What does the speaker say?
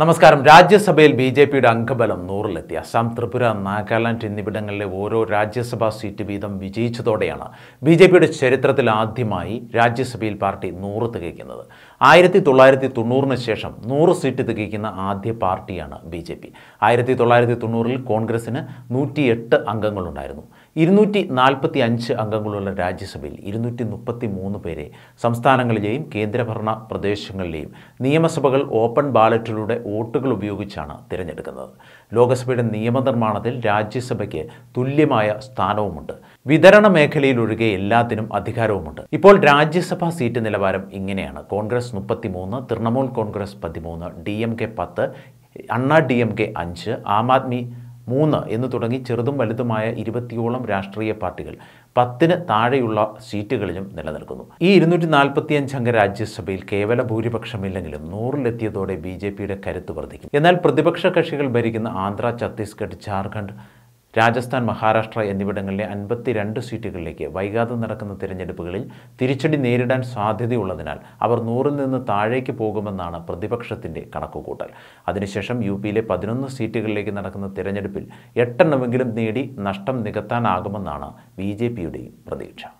നമസ്കാരം രാജ്യസഭയിൽ B J പിയുടെ അംഗബലം നൂറിലെത്തി അസാം ത്രിപുര നാഗാലാൻഡ് എന്നിവിടങ്ങളിലെ ഓരോ രാജ്യസഭാ സീറ്റ് വീതം വിജയിച്ചതോടെയാണ് ബി ജെ പിയുടെ ചരിത്രത്തിൽ ആദ്യമായി രാജ്യസഭയിൽ പാർട്ടി നൂറ് തികയ്ക്കുന്നത് ആയിരത്തി തൊള്ളായിരത്തി തൊണ്ണൂറിന് ശേഷം നൂറ് സീറ്റ് തികയ്ക്കുന്ന ആദ്യ പാർട്ടിയാണ് ബി ജെ പി ആയിരത്തി തൊള്ളായിരത്തി തൊണ്ണൂറിൽ കോൺഗ്രസിന് നൂറ്റിയെട്ട് അംഗങ്ങളുണ്ടായിരുന്നു ഇരുന്നൂറ്റി നാൽപ്പത്തി അഞ്ച് അംഗങ്ങളുള്ള രാജ്യസഭയിൽ ഇരുന്നൂറ്റി മുപ്പത്തി മൂന്ന് പേരെ സംസ്ഥാനങ്ങളിലെയും കേന്ദ്രഭരണ പ്രദേശങ്ങളിലെയും നിയമസഭകൾ ഓപ്പൺ ബാലറ്റിലൂടെ വോട്ടുകൾ ഉപയോഗിച്ചാണ് തിരഞ്ഞെടുക്കുന്നത് ലോകസഭയുടെ നിയമനിർമ്മാണത്തിൽ രാജ്യസഭയ്ക്ക് തുല്യമായ സ്ഥാനവുമുണ്ട് വിതരണ മേഖലയിലൊഴികെ എല്ലാത്തിനും അധികാരവുമുണ്ട് ഇപ്പോൾ രാജ്യസഭാ സീറ്റ് നിലവാരം ഇങ്ങനെയാണ് കോൺഗ്രസ് മുപ്പത്തിമൂന്ന് തൃണമൂൽ കോൺഗ്രസ് പതിമൂന്ന് ഡി എം കെ പത്ത് അണ്ണാ ഡി എം കെ അഞ്ച് ആം ആദ്മി മൂന്ന് എന്ന് തുടങ്ങി ചെറുതും വലുതുമായ ഇരുപത്തിയോളം രാഷ്ട്രീയ പാർട്ടികൾ പത്തിന് താഴെയുള്ള സീറ്റുകളിലും നിലനിൽക്കുന്നു ഈ ഇരുന്നൂറ്റി അഞ്ചംഗ രാജ്യസഭയിൽ കേവല ഭൂരിപക്ഷമില്ലെങ്കിലും നൂറിലെത്തിയതോടെ ബി ജെ പിയുടെ കരുത്ത് വർദ്ധിക്കും എന്നാൽ പ്രതിപക്ഷ കക്ഷികൾ ഭരിക്കുന്ന ആന്ധ്ര ഛത്തീസ്ഗഡ് ജാർഖണ്ഡ് രാജസ്ഥാൻ മഹാരാഷ്ട്ര എന്നിവിടങ്ങളിലെ രണ്ട് സീറ്റുകളിലേക്ക് വൈകാതെ നടക്കുന്ന തിരഞ്ഞെടുപ്പുകളിൽ തിരിച്ചടി നേരിടാൻ സാധ്യതയുള്ളതിനാൽ അവർ നൂറിൽ നിന്ന് താഴേക്ക് പോകുമെന്നാണ് പ്രതിപക്ഷത്തിൻ്റെ കണക്കുകൂട്ടൽ അതിനുശേഷം യു പിയിലെ പതിനൊന്ന് സീറ്റുകളിലേക്ക് നടക്കുന്ന തിരഞ്ഞെടുപ്പിൽ എട്ടെണ്ണമെങ്കിലും നേടി നഷ്ടം നികത്താനാകുമെന്നാണ് ബി ജെ പിയുടെയും പ്രതീക്ഷ